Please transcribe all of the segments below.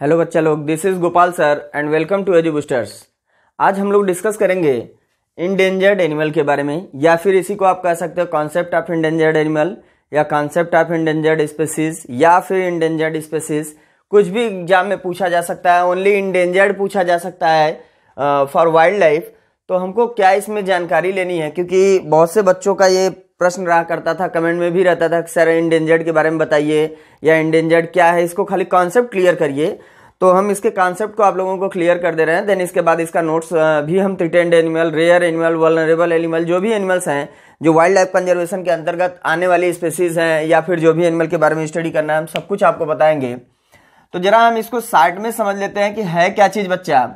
hello बच्चा लोग this is Gopal sir and welcome to Edu Boosters आज हम लोग डिस्कस करेंगे इनडेंजर्ड एनिमल के बारे में या फिर इसी को आप कह सकते हो कॉन्सेप्ट ऑफ इंडेंजर्ड एनिमल या कॉन्सेप्ट ऑफ इंडेंजर्ड स्पेसीज या फिर इंडेंजर्ड स्पेसीज कुछ भी एग्जाम में पूछा जा सकता है ओनली इंडेंजर्ड पूछा जा सकता है फॉर वाइल्ड लाइफ तो हमको क्या इसमें जानकारी लेनी है क्योंकि बहुत से बच्चों का ये प्रश्न रहा करता था कमेंट में भी रहता था कि सर इंडेंजर्ड के बारे में बताइए या इंडेंजर्ड क्या है इसको खाली कॉन्सेप्ट क्लियर करिए तो हम इसके कॉन्सेप्ट को आप लोगों को क्लियर कर दे रहे हैं देन इसके बाद इसका नोट्स भी हम threatened animal rare animal vulnerable animal जो भी एनिमल्स हैं जो वाइल्ड लाइफ कंजर्वेशन के अंतर्गत आने वाली स्पेसीज हैं या फिर जो भी एनिमल के बारे में स्टडी करना है हम सब कुछ आपको बताएंगे तो जरा हम इसको शार्ट में समझ लेते हैं कि है क्या चीज़ बच्चा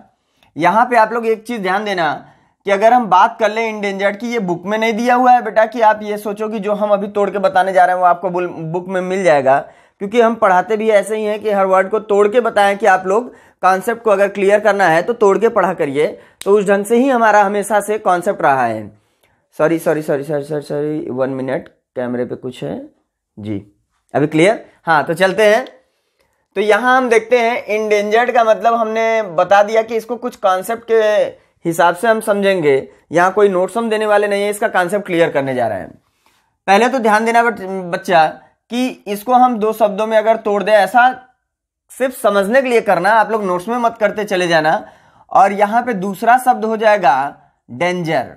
यहाँ पे आप लोग एक चीज़ ध्यान देना कि अगर हम बात कर ले इंडेंजर्ड की ये बुक में नहीं दिया हुआ है बेटा कि आप ये सोचो कि जो हम अभी तोड़ के बताने जा रहे हैं वो आपको बुक में मिल जाएगा क्योंकि हम पढ़ाते भी ऐसे ही हैं कि हर वर्ड को तोड़ के बताएं कि आप लोग कॉन्सेप्ट को अगर क्लियर करना है तो तोड़ के पढ़ा करिए तो उस ढंग से ही हमारा हमेशा से कॉन्सेप्ट रहा है sorry sorry sorry sorry sorry sorry one minute कैमरे पे कुछ है जी अभी क्लियर हाँ तो चलते हैं तो यहाँ हम देखते हैं इंडेंजर्ड का मतलब हमने बता दिया कि इसको कुछ कॉन्सेप्ट के हिसाब से हम समझेंगे यहाँ कोई नोट्स हम देने वाले नहीं है इसका कॉन्सेप्ट क्लियर करने जा रहे हैं पहले तो ध्यान देना बच्चा कि इसको हम दो शब्दों में अगर तोड़ दें ऐसा सिर्फ समझने के लिए करना आप लोग नोट्स में मत करते चले जाना और यहाँ पे दूसरा शब्द हो जाएगा डेंजर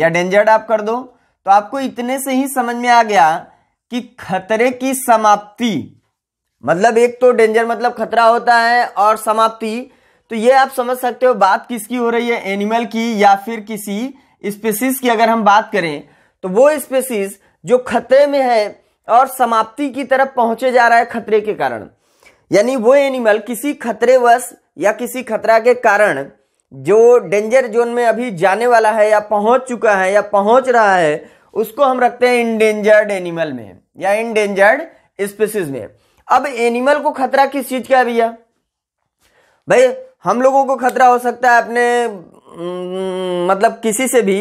या डेंजर्ड आप कर दो तो आपको इतने से ही समझ में आ गया कि खतरे की समाप्ति मतलब एक तो डेंजर मतलब खतरा होता है और समाप्ति तो ये आप समझ सकते हो बात किसकी हो रही है एनिमल की या फिर किसी स्पेसिस की अगर हम बात करें तो वो स्पेसिस जो खतरे में है और समाप्ति की तरफ पहुंचे जा रहा है खतरे के कारण यानी वो एनिमल किसी खतरे वश या किसी खतरा के कारण जो डेंजर जोन में अभी जाने वाला है या पहुंच चुका है या पहुंच रहा है उसको हम रखते हैं इनडेंजर्ड एनिमल में या इनडेंजर्ड स्पीसीज में अब एनिमल को खतरा किस चीज का है भैया भाई हम लोगों को खतरा हो सकता है अपने मतलब किसी से भी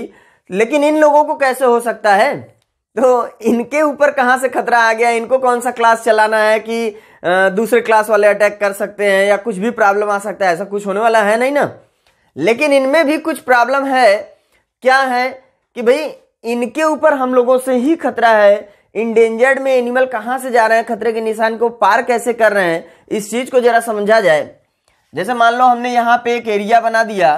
लेकिन इन लोगों को कैसे हो सकता है तो इनके ऊपर कहाँ से खतरा आ गया इनको कौन सा क्लास चलाना है कि दूसरे क्लास वाले अटैक कर सकते हैं या कुछ भी प्रॉब्लम आ सकता है ऐसा कुछ होने वाला है नहीं ना लेकिन इनमें भी कुछ प्रॉब्लम है क्या है कि भाई इनके ऊपर हम लोगों से ही खतरा है इंडेंजर्ड में एनिमल कहाँ से जा रहे हैं खतरे के निशान को पार कैसे कर रहे हैं इस चीज़ को ज़रा समझा जाए जैसे मान लो हमने यहाँ पे एक एरिया बना दिया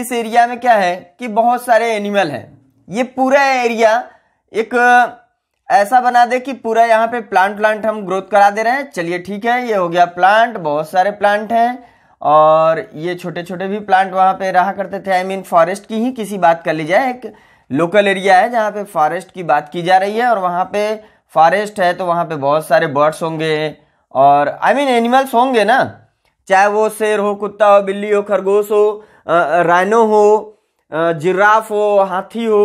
इस एरिया में क्या है कि बहुत सारे एनिमल हैं ये पूरा एरिया एक ऐसा बना दे कि पूरा यहाँ पे प्लांट प्लांट हम ग्रोथ करा दे रहे हैं चलिए ठीक है ये हो गया प्लांट बहुत सारे प्लांट हैं और ये छोटे छोटे भी प्लांट वहाँ पे रहा करते थे I I mean mean, forest की ही किसी बात कर ली जाए एक लोकल एरिया है जहाँ पे फॉरेस्ट की बात की जा रही है और वहाँ पे फॉरेस्ट है तो वहाँ पे बहुत सारे बर्ड्स होंगे और आई मीन एनिमल्स होंगे ना चाहे वो शेर हो कुत्ता हो बिल्ली हो खरगोश हो रैनो हो जिराफ हो हाथी हो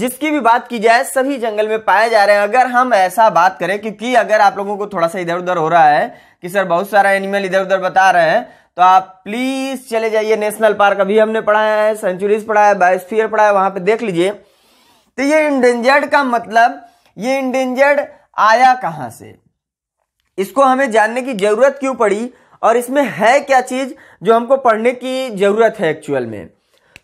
जिसकी भी बात की जाए सभी जंगल में पाए जा रहे हैं अगर हम ऐसा बात करें क्योंकि अगर आप लोगों को थोड़ा सा इधर उधर हो रहा है कि सर बहुत सारा एनिमल इधर उधर बता रहे हैं तो आप प्लीज़ चले जाइए नेशनल पार्क अभी हमने पढ़ाया है सेंचुरीज पढ़ाया है बायोस्फीयर पढ़ाया है वहां पर देख लीजिए तो ये इंडेंजर्ड का मतलब ये इंडेंजर्ड आया कहां से इसको हमें जानने की ज़रूरत क्यों पड़ी और इसमें है क्या चीज़ जो हमको पढ़ने की ज़रूरत है एक्चुअल में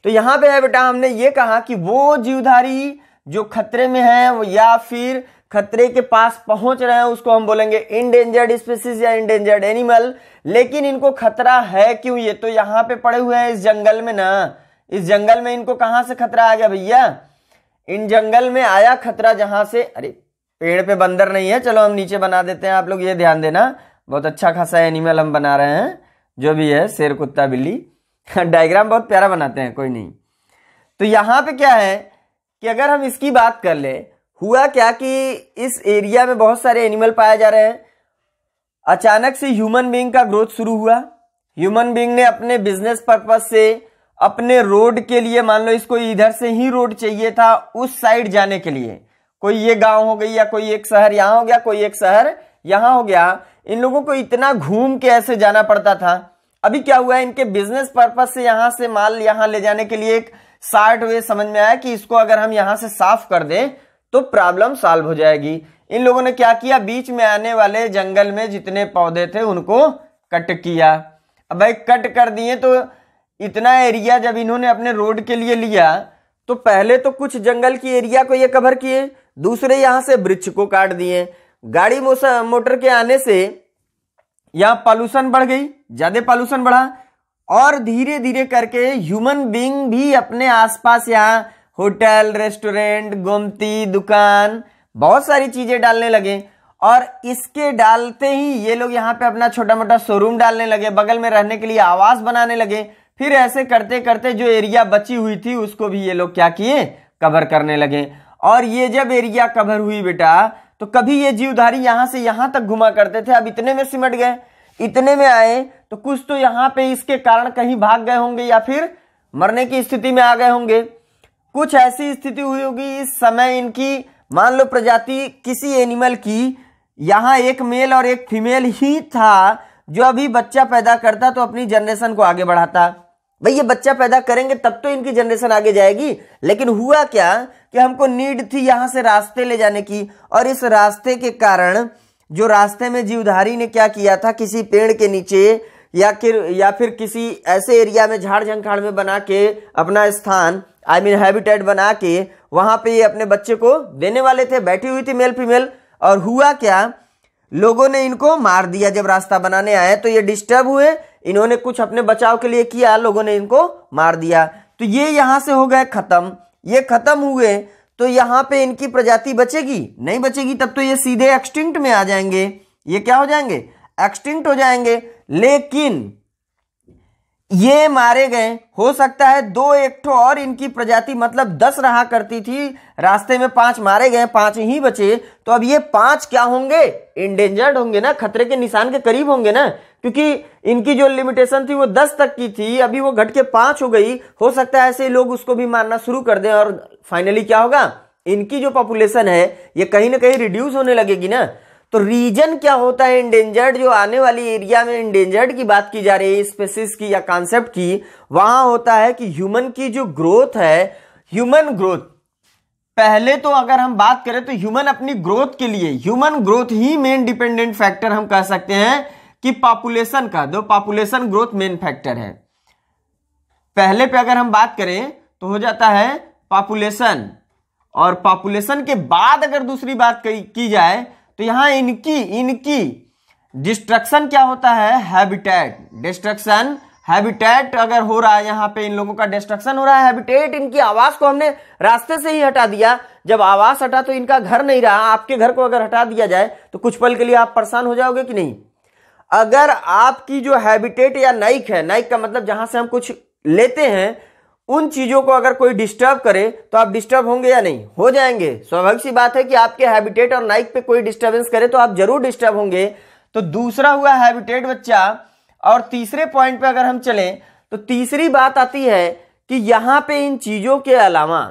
तो यहाँ पे है बेटा हमने ये कहा कि वो जीवधारी जो खतरे में है या फिर खतरे के पास पहुंच रहे हैं उसको हम बोलेंगे इनडेंजर्ड स्पीसीज या इनडेंजर्ड एनिमल लेकिन इनको खतरा है क्यों ये तो यहां पे पड़े हुए हैं इस जंगल में ना इस जंगल में इनको कहां से खतरा आ गया भैया इन जंगल में आया खतरा जहां से अरे पेड़ पे बंदर नहीं है चलो हम नीचे बना देते हैं आप लोग ये ध्यान देना बहुत अच्छा खासा एनिमल हम बना रहे हैं जो भी है शेर कुत्ता बिल्ली डायग्राम हाँ, बहुत प्यारा बनाते हैं कोई नहीं तो यहाँ पे क्या है कि अगर हम इसकी बात कर ले हुआ क्या कि इस एरिया में बहुत सारे एनिमल पाए जा रहे हैं अचानक से ह्यूमन बींग का ग्रोथ शुरू हुआ ह्यूमन बींग ने अपने बिजनेस पर्पज से अपने रोड के लिए मान लो इसको इधर से ही रोड चाहिए था उस साइड जाने के लिए कोई ये गांव हो गई या कोई एक शहर यहां हो गया कोई एक शहर यहां हो गया इन लोगों को इतना घूम के ऐसे जाना पड़ता था अभी क्या हुआ है इनके बिजनेस पर्पज से यहां से माल यहां ले जाने के लिए एक शार्ट वे समझ में आया कि इसको अगर हम यहां से साफ कर दें तो प्रॉब्लम सॉल्व हो जाएगी इन लोगों ने क्या किया बीच में आने वाले जंगल में जितने पौधे थे उनको कट किया अब भाई कट कर दिए तो इतना एरिया जब इन्होंने अपने रोड के लिए लिया तो पहले तो कुछ जंगल की एरिया को ये कवर किए दूसरे यहां से वृक्ष को काट दिए गाड़ी मोटर के आने से यहाँ पॉल्यूशन बढ़ गई ज़्यादा पॉल्यूशन बढ़ा और धीरे धीरे करके ह्यूमन बींग भी अपने आसपास यहाँ होटल रेस्टोरेंट गोमती दुकान बहुत सारी चीज़ें डालने लगे और इसके डालते ही ये लोग यहाँ पे अपना छोटा मोटा शोरूम डालने लगे बगल में रहने के लिए आवास बनाने लगे फिर ऐसे करते करते जो एरिया बची हुई थी उसको भी ये लोग क्या किए कवर करने लगे और ये जब एरिया कवर हुई बेटा तो कभी ये जीवधारी यहां से यहां तक घुमा करते थे अब इतने में सिमट गए इतने में आए तो कुछ तो यहां पे इसके कारण कहीं भाग गए होंगे या फिर मरने की स्थिति में आ गए होंगे कुछ ऐसी स्थिति हुई होगी इस समय इनकी मान लो प्रजाति किसी एनिमल की यहां एक मेल और एक फीमेल ही था जो अभी बच्चा पैदा करता तो अपनी जनरेशन को आगे बढ़ाता भाई ये बच्चा पैदा करेंगे तब तो इनकी जनरेशन आगे जाएगी लेकिन हुआ क्या कि हमको नीड थी यहां से रास्ते ले जाने की और इस रास्ते के कारण जो रास्ते में जीवधारी ने क्या किया था किसी पेड़ के नीचे या फिर या फिर किसी ऐसे एरिया में झाड़ झंखाड़ में बना के अपना स्थान आई मीन हैबिटेट बना के वहां पे ये अपने बच्चे को देने वाले थे बैठी हुई थी मेल फीमेल और हुआ क्या लोगों ने इनको मार दिया जब रास्ता बनाने आए तो ये डिस्टर्ब हुए इन्होंने कुछ अपने बचाव के लिए किया लोगों ने इनको मार दिया तो ये यहाँ से हो गए ख़त्म ये ख़त्म हुए तो यहाँ पे इनकी प्रजाति बचेगी नहीं बचेगी तब तो ये सीधे एक्सटिंक्ट में आ जाएंगे ये क्या हो जाएंगे एक्सटिंक्ट हो जाएंगे लेकिन ये मारे गए हो सकता है दो एक ठो और इनकी प्रजाति मतलब दस रहा करती थी रास्ते में पांच मारे गए पांच ही बचे तो अब ये पांच क्या होंगे इंडेंजर्ड होंगे ना खतरे के निशान के करीब होंगे ना क्योंकि इनकी जो लिमिटेशन थी वो दस तक की थी अभी वो घट के पांच हो गई हो सकता है ऐसे लोग उसको भी मारना शुरू कर दें और फाइनली क्या होगा इनकी जो पॉपुलेशन है ये कहीं ना कहीं रिड्यूस होने लगेगी ना तो रीजन क्या होता है इंडेंजर्ड जो आने वाली एरिया में इंडेंजर्ड की बात की जा रही है स्पेसिस की या कॉन्सेप्ट की वहां होता है कि ह्यूमन की जो ग्रोथ है ह्यूमन ग्रोथ पहले तो अगर हम बात करें तो ह्यूमन अपनी ग्रोथ के लिए ह्यूमन ग्रोथ ही मेन डिपेंडेंट फैक्टर हम कह सकते हैं कि पॉपुलेशन का दो पॉपुलेशन ग्रोथ मेन फैक्टर है पहले पे अगर हम बात करें तो हो जाता है पॉपुलेशन और पॉपुलेशन के बाद अगर दूसरी बात की जाए तो यहां इनकी इनकी डिस्ट्रक्शन क्या होता है हैबिटेट डिस्ट्रक्शन हैबिटेट अगर हो रहा है यहां पे इन लोगों का डिस्ट्रक्शन हो रहा है हैबिटेट इनकी आवास को हमने रास्ते से ही हटा दिया जब आवास हटा तो इनका घर नहीं रहा आपके घर को अगर हटा दिया जाए तो कुछ पल के लिए आप परेशान हो जाओगे कि नहीं अगर आपकी जो हैबिटेट या नाइक है नाइक का मतलब जहां से हम कुछ लेते हैं उन चीज़ों को अगर कोई डिस्टर्ब करे तो आप डिस्टर्ब होंगे या नहीं हो जाएंगे स्वाभाविक सी बात है कि आपके हैबिटेट और नाइक पे कोई डिस्टर्बेंस करे तो आप जरूर डिस्टर्ब होंगे तो दूसरा हुआ हैबिटेट बच्चा और तीसरे पॉइंट पे अगर हम चलें तो तीसरी बात आती है कि यहां पे इन चीज़ों के अलावा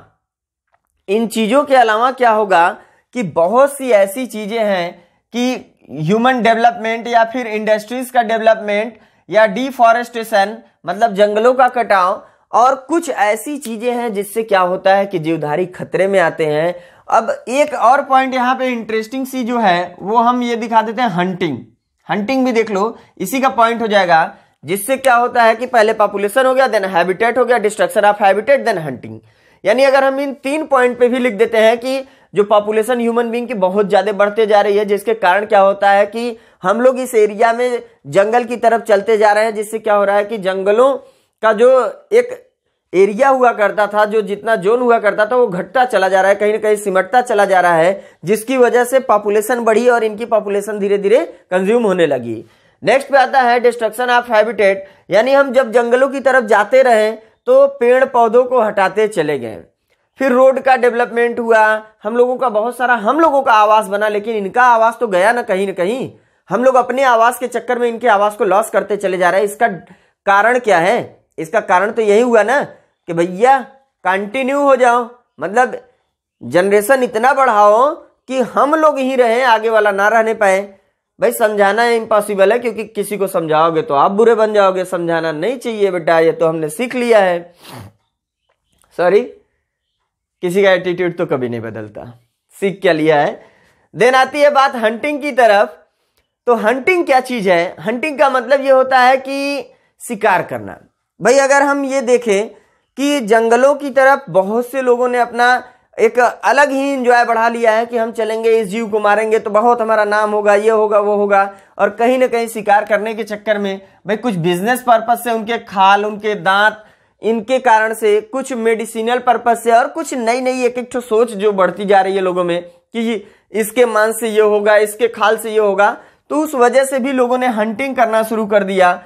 इन चीज़ों के अलावा क्या होगा कि बहुत सी ऐसी चीज़ें हैं कि ह्यूमन डेवलपमेंट या फिर इंडस्ट्रीज़ का डेवलपमेंट या डिफॉरेस्टेशन मतलब जंगलों का कटाव और कुछ ऐसी चीजें हैं जिससे क्या होता है कि जीवधारी खतरे में आते हैं अब एक और पॉइंट यहां पे इंटरेस्टिंग सी जो है वो हम ये दिखा देते हैं हंटिंग हंटिंग भी देख लो इसी का पॉइंट हो जाएगा जिससे क्या होता है कि पहले पॉपुलेशन हो गया देन हैबिटेट हो गया destruction of habitat then hunting यानी अगर हम इन तीन पॉइंट पे भी लिख देते हैं कि जो पॉपुलेशन ह्यूमन बींग की बहुत ज़्यादा बढ़ते जा रही है जिसके कारण क्या होता है कि हम लोग इस एरिया में जंगल की तरफ चलते जा रहे हैं जिससे क्या हो रहा है कि जंगलों का जो एक एरिया हुआ करता था जो जितना जोन हुआ करता था वो घटता चला जा रहा है कहीं ना कहीं सिमटता चला जा रहा है जिसकी वजह से पॉपुलेशन बढ़ी और इनकी पॉपुलेशन धीरे धीरे कंज्यूम होने लगी नेक्स्ट पे आता है डिस्ट्रक्शन ऑफ हैबिटेट यानी हम जब जंगलों की तरफ जाते रहे तो पेड़ पौधों को हटाते चले गए फिर रोड का डेवलपमेंट हुआ हम लोगों का बहुत सारा हम लोगों का आवास बना लेकिन इनका आवास तो गया ना कहीं ना कहीं हम लोग अपने आवास के चक्कर में इनके आवास को लॉस करते चले जा रहे हैं इसका कारण क्या है इसका कारण तो यही हुआ ना कि भैया कंटिन्यू हो जाओ मतलब जनरेशन इतना बढ़ाओ कि हम लोग ही रहें आगे वाला ना रहने पाए भाई समझाना इम्पॉसिबल है क्योंकि किसी को समझाओगे तो आप बुरे बन जाओगे समझाना नहीं चाहिए बेटा ये तो हमने सीख लिया है सॉरी किसी का एटीट्यूड तो कभी नहीं बदलता सीख क्या लिया है देन आती है बात हंटिंग की तरफ तो हंटिंग क्या चीज़ है हंटिंग का मतलब ये होता है कि शिकार करना भाई अगर हम ये देखें कि जंगलों की तरफ बहुत से लोगों ने अपना एक अलग ही इंजॉय बढ़ा लिया है कि हम चलेंगे इस जीव को मारेंगे तो बहुत हमारा नाम होगा ये होगा वो होगा और कहीं ना कहीं शिकार करने के चक्कर में भाई कुछ बिजनेस पर्पज से उनके खाल उनके दांत इनके कारण से कुछ मेडिसिनल पर्पज से और कुछ नई नई एक एक सोच जो बढ़ती जा रही है लोगों में कि इसके मांस से ये होगा इसके खाल से ये होगा तो उस वजह से भी लोगों ने हंटिंग करना शुरू कर दिया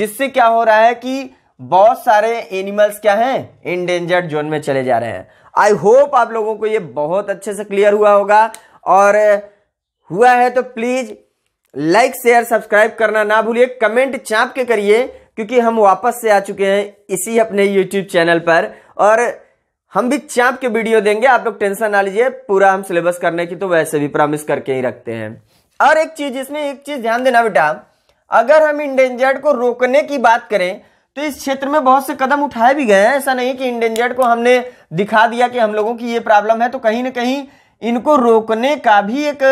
जिससे क्या हो रहा है कि बहुत सारे एनिमल्स क्या हैं इंडेंजर्ड जोन में चले जा रहे हैं आई होप आप लोगों को ये बहुत अच्छे से क्लियर हुआ होगा और हुआ है तो प्लीज़ लाइक शेयर सब्सक्राइब करना ना भूलिए कमेंट चाप के करिए क्योंकि हम वापस से आ चुके हैं इसी अपने यूट्यूब चैनल पर और हम भी चाप के वीडियो देंगे आप लोग टेंशन ना लीजिए पूरा हम सिलेबस करने की तो वैसे भी प्रॉमिस करके ही रखते हैं और एक चीज़ इसमें एक चीज़ ध्यान देना बेटा अगर हम इंडेंजर्ड को रोकने की बात करें तो इस क्षेत्र में बहुत से कदम उठाए भी गए हैं ऐसा नहीं कि इंडेंजर्ड को हमने दिखा दिया कि हम लोगों की ये प्रॉब्लम है तो कहीं ना कहीं इनको रोकने का भी एक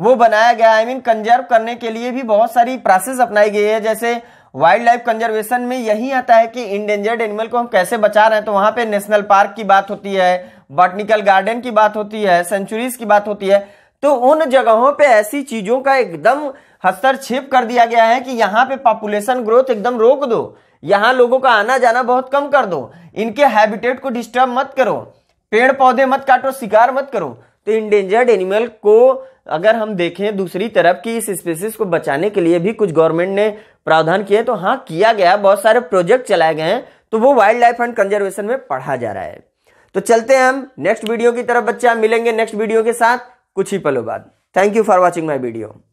वो बनाया गया आई मीन कंजर्व करने के लिए भी बहुत सारी प्रोसेस अपनाई गई है जैसे वाइल्ड लाइफ कंजर्वेशन में यही आता है कि इंडेंजर्ड एनिमल को हम कैसे बचा रहे हैं तो वहां पे नेशनल पार्क की बात होती है बॉटनिकल गार्डन की बात होती है सेंचुरीज की बात होती है तो उन जगहों पे ऐसी चीज़ों का एकदम हस्तक्षेप कर दिया गया है कि यहाँ पे पॉपुलेशन ग्रोथ एकदम रोक दो यहाँ लोगों का आना जाना बहुत कम कर दो इनके हैबिटेट को डिस्टर्ब मत करो पेड़ पौधे मत काटो शिकार मत करो तो इंडेंजर्ड एनिमल को अगर हम देखें दूसरी तरफ की इस स्पेसिस को बचाने के लिए भी कुछ गवर्नमेंट ने प्रावधान किए तो हाँ किया गया बहुत सारे प्रोजेक्ट चलाए गए हैं तो वो वाइल्ड लाइफ एंड कंजर्वेशन में पढ़ा जा रहा है तो चलते हैं हम नेक्स्ट वीडियो की तरफ बच्चा मिलेंगे नेक्स्ट वीडियो के साथ कुछ ही पलों बाद thank you for watching my video